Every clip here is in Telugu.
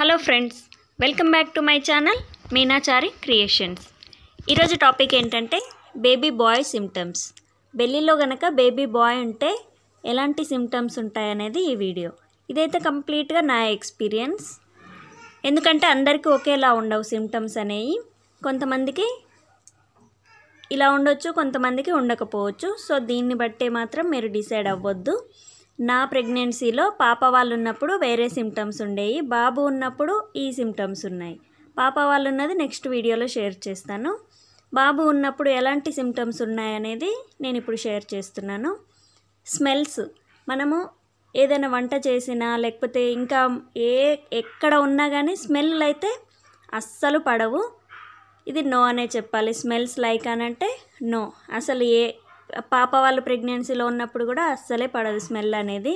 hello friends welcome back to my channel Meenachari creations ఈరోజు టాపిక్ ఏంటంటే బేబీ బాయ్ సిమ్టమ్స్ బెల్లిలో గనక బేబీ బాయ్ ఉంటే ఎలాంటి సిమ్టమ్స్ ఉంటాయనేది ఈ వీడియో ఇదైతే కంప్లీట్గా నా ఎక్స్పీరియన్స్ ఎందుకంటే అందరికీ ఒకేలా ఉండవు సిమ్టమ్స్ అనేవి కొంతమందికి ఇలా ఉండొచ్చు కొంతమందికి ఉండకపోవచ్చు సో దీన్ని బట్టే మాత్రం మీరు డిసైడ్ అవ్వద్దు నా ప్రెగ్నెన్సీలో పాప వాళ్ళు ఉన్నప్పుడు వేరే సిమ్టమ్స్ ఉండేవి బాబు ఉన్నప్పుడు ఈ సిమ్టమ్స్ ఉన్నాయి పాప వాళ్ళు ఉన్నది నెక్స్ట్ వీడియోలో షేర్ చేస్తాను బాబు ఉన్నప్పుడు ఎలాంటి సిమ్టమ్స్ ఉన్నాయనేది నేను ఇప్పుడు షేర్ చేస్తున్నాను స్మెల్స్ మనము ఏదైనా వంట చేసినా లేకపోతే ఇంకా ఏ ఎక్కడ ఉన్నా కానీ స్మెల్ అయితే అస్సలు పడవు ఇది నో అనే చెప్పాలి స్మెల్స్ లైక్ అనంటే నో అసలు ఏ పాప వాళ్ళు ప్రెగ్నెన్సీలో ఉన్నప్పుడు కూడా అస్సలే పడదు స్మెల్ అనేది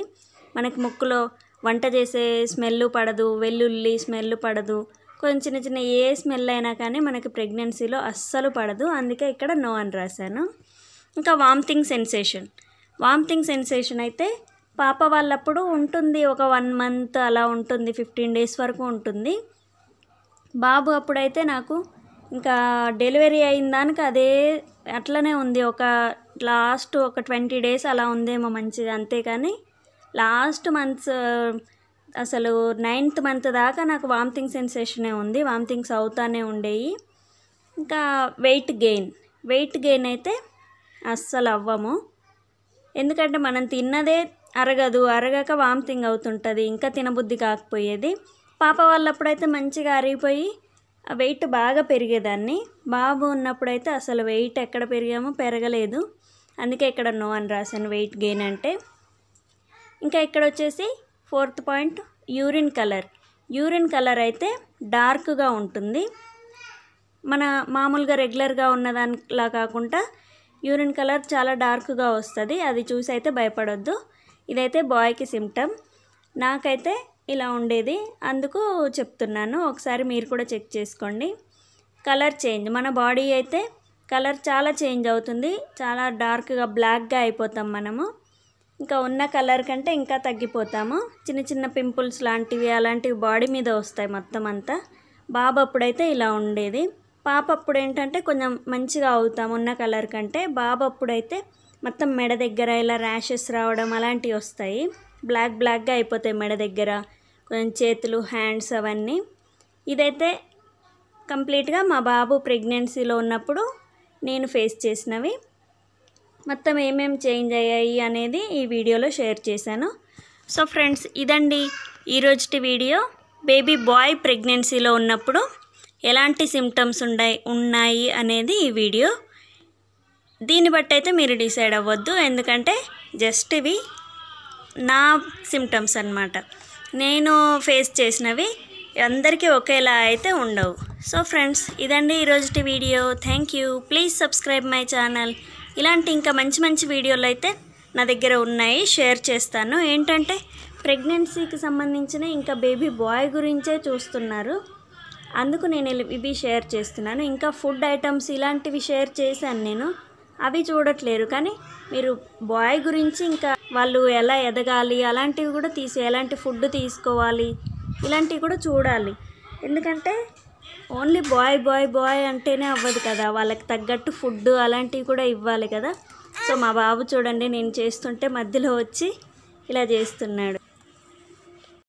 మనకి ముక్కులో వంట చేసే స్మెల్ పడదు వెల్లుల్లి స్మెల్ పడదు కొంచెం చిన్న చిన్న ఏ స్మెల్ అయినా కానీ మనకి ప్రెగ్నెన్సీలో అస్సలు పడదు అందుకే ఇక్కడ నో అని రాశాను ఇంకా వామిటింగ్ సెన్సేషన్ వామిటింగ్ సెన్సేషన్ అయితే పాప వాళ్ళప్పుడు ఉంటుంది ఒక వన్ మంత్ అలా ఉంటుంది ఫిఫ్టీన్ డేస్ వరకు ఉంటుంది బాబు అప్పుడైతే నాకు ఇంకా డెలివరీ అయిన దానికి అదే అట్లనే ఉంది ఒక లాస్ట్ ఒక ట్వంటీ డేస్ అలా ఉందేమో మంచిది అంతేకాని లాస్ట్ మంత్స్ అసలు నైన్త్ మంత్ దాకా నాకు వామిటింగ్ సెన్సేషనే ఉంది వామిటింగ్స్ అవుతానే ఉండేవి ఇంకా వెయిట్ గెయిన్ వెయిట్ గెయిన్ అయితే అస్సలు అవ్వము ఎందుకంటే మనం తిన్నదే అరగదు అరగక వామిటింగ్ అవుతుంటుంది ఇంకా తినబుద్ధి కాకపోయేది పాప వాళ్ళప్పుడైతే మంచిగా అరిగిపోయి వెయిట్ బాగా పెరిగేదాన్ని బాబు ఉన్నప్పుడైతే అసలు వెయిట్ ఎక్కడ పెరిగామో పెరగలేదు అందుకే ఇక్కడ నో అని రాశాను వెయిట్ గెయిన్ అంటే ఇంకా ఇక్కడ వచ్చేసి fourth point urine colour urine colour అయితే డార్క్గా ఉంటుంది మన మామూలుగా రెగ్యులర్గా ఉన్నదానిలా కాకుండా యూరిన్ కలర్ చాలా డార్క్గా వస్తుంది అది చూసి అయితే భయపడొద్దు ఇదైతే బాయ్కి సిమ్టమ్ నాకైతే ఇలా ఉండేది అందుకు చెప్తున్నాను ఒకసారి మీరు కూడా చెక్ చేసుకోండి కలర్ చేంజ్ మన బాడీ అయితే కలర్ చాలా చేంజ్ అవుతుంది చాలా డార్క్గా బ్లాక్గా అయిపోతాం మనము ఇంకా ఉన్న కలర్ కంటే ఇంకా తగ్గిపోతాము చిన్న చిన్న పింపుల్స్ లాంటివి అలాంటివి బాడీ మీద వస్తాయి మొత్తం అంతా బాబు అప్పుడైతే ఇలా ఉండేది పాప అప్పుడు ఏంటంటే కొంచెం మంచిగా అవుతాం ఉన్న కలర్ కంటే బాబు అప్పుడైతే మొత్తం మెడ దగ్గర ఇలా ర్యాషెస్ రావడం అలాంటివి వస్తాయి బ్లాక్ బ్లాక్గా అయిపోతాయి మెడ దగ్గర కొంచెం చేతులు హ్యాండ్స్ అవన్నీ ఇదైతే కంప్లీట్గా మా బాబు ప్రెగ్నెన్సీలో ఉన్నప్పుడు నేను ఫేస్ చేసినవి మొత్తం ఏమేమి చేంజ్ అయ్యాయి అనేది ఈ వీడియోలో షేర్ చేశాను సో ఫ్రెండ్స్ ఇదండి ఈరోజుటి వీడియో బేబీ బాయ్ ప్రెగ్నెన్సీలో ఉన్నప్పుడు ఎలాంటి సిమ్టమ్స్ ఉన్నాయి ఉన్నాయి అనేది ఈ వీడియో దీన్ని బట్టి అయితే మీరు డిసైడ్ అవ్వద్దు ఎందుకంటే జస్ట్ ఇవి నా సిమ్టమ్స్ అనమాట నేను ఫేస్ చేసినవి అందరికీ ఒకేలా అయితే ఉండవు సో ఫ్రెండ్స్ ఇదండి ఈరోజుటి video thank you please subscribe my channel ఇలాంటి ఇంకా మంచి మంచి వీడియోలు అయితే నా దగ్గర ఉన్నాయి షేర్ చేస్తాను ఏంటంటే ప్రెగ్నెన్సీకి సంబంధించిన ఇంకా బేబీ బాయ్ గురించే చూస్తున్నారు అందుకు నేను ఇవి షేర్ చేస్తున్నాను ఇంకా ఫుడ్ ఐటమ్స్ ఇలాంటివి షేర్ చేశాను నేను అవి చూడట్లేరు కానీ మీరు బాయ్ గురించి ఇంకా వాళ్ళు ఎలా ఎదగాలి అలాంటివి కూడా తీసి ఎలాంటి ఫుడ్ తీసుకోవాలి ఇలాంటివి కూడా చూడాలి ఎందుకంటే ఓన్లీ బాయ్ బాయ్ బాయ్ అంటేనే అవ్వదు కదా వాళ్ళకి తగ్గట్టు ఫుడ్ అలాంటివి కూడా ఇవ్వాలి కదా సో మా బాబు చూడండి నేను చేస్తుంటే మధ్యలో వచ్చి ఇలా చేస్తున్నాడు